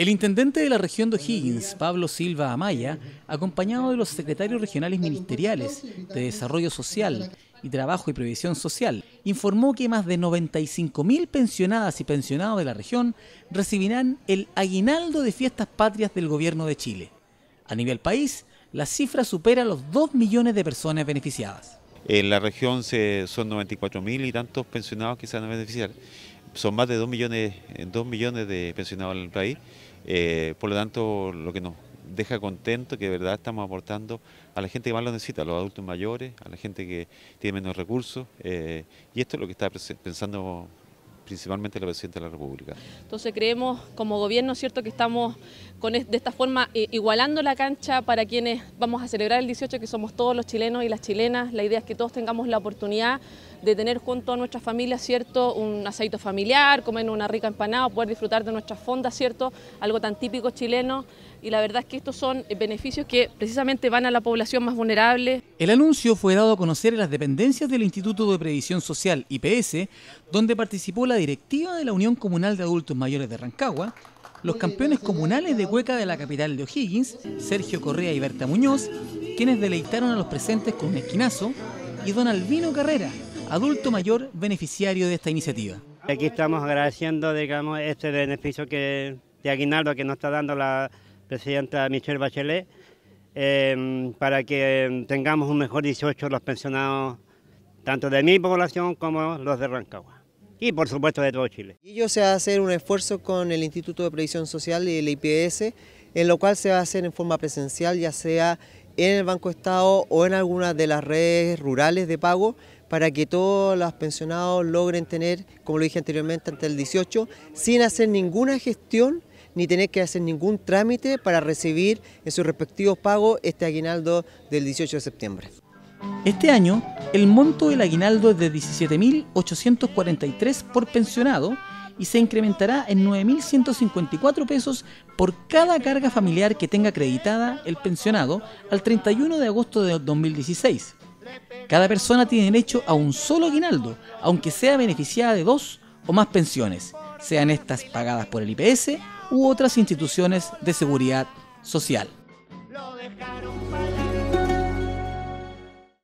El intendente de la región de O'Higgins, Pablo Silva Amaya, acompañado de los secretarios regionales ministeriales de Desarrollo Social y Trabajo y Previsión Social, informó que más de 95.000 pensionadas y pensionados de la región recibirán el aguinaldo de fiestas patrias del gobierno de Chile. A nivel país, la cifra supera los 2 millones de personas beneficiadas. En la región son 94.000 y tantos pensionados que se van a beneficiar son más de 2 millones, 2 eh, millones de pensionados en el país, eh, por lo tanto lo que nos deja contento que de verdad estamos aportando a la gente que más lo necesita, a los adultos mayores, a la gente que tiene menos recursos, eh, y esto es lo que está pensando principalmente la Presidenta de la República. Entonces creemos como gobierno, ¿cierto?, que estamos de esta forma igualando la cancha para quienes vamos a celebrar el 18, que somos todos los chilenos y las chilenas. La idea es que todos tengamos la oportunidad de tener junto a nuestra familia, ¿cierto?, un aceito familiar, comer una rica empanada, poder disfrutar de nuestras fondas, ¿cierto?, algo tan típico chileno. Y la verdad es que estos son eh, beneficios que precisamente van a la población más vulnerable. El anuncio fue dado a conocer en las dependencias del Instituto de Previsión Social, IPS, donde participó la directiva de la Unión Comunal de Adultos Mayores de Rancagua, los campeones comunales de hueca de la capital de O'Higgins, Sergio Correa y Berta Muñoz, quienes deleitaron a los presentes con un esquinazo, y don Albino Carrera, adulto mayor beneficiario de esta iniciativa. Aquí estamos agradeciendo digamos, este beneficio que, de Aguinaldo que nos está dando la presidenta Michelle Bachelet em, para que tengamos un mejor 18 los pensionados, tanto de mi población como los de Rancagua y por supuesto de todo Chile. Y ello se va a hacer un esfuerzo con el Instituto de Previsión Social y el IPS, en lo cual se va a hacer en forma presencial, ya sea en el Banco Estado o en alguna de las redes rurales de pago, para que todos los pensionados logren tener, como lo dije anteriormente, ante el 18, sin hacer ninguna gestión ni tener que hacer ningún trámite para recibir en sus respectivos pagos este aguinaldo del 18 de septiembre. Este año, el monto del aguinaldo es de 17.843 por pensionado y se incrementará en 9.154 pesos por cada carga familiar que tenga acreditada el pensionado al 31 de agosto de 2016. Cada persona tiene derecho a un solo aguinaldo, aunque sea beneficiada de dos o más pensiones, sean estas pagadas por el IPS u otras instituciones de seguridad social.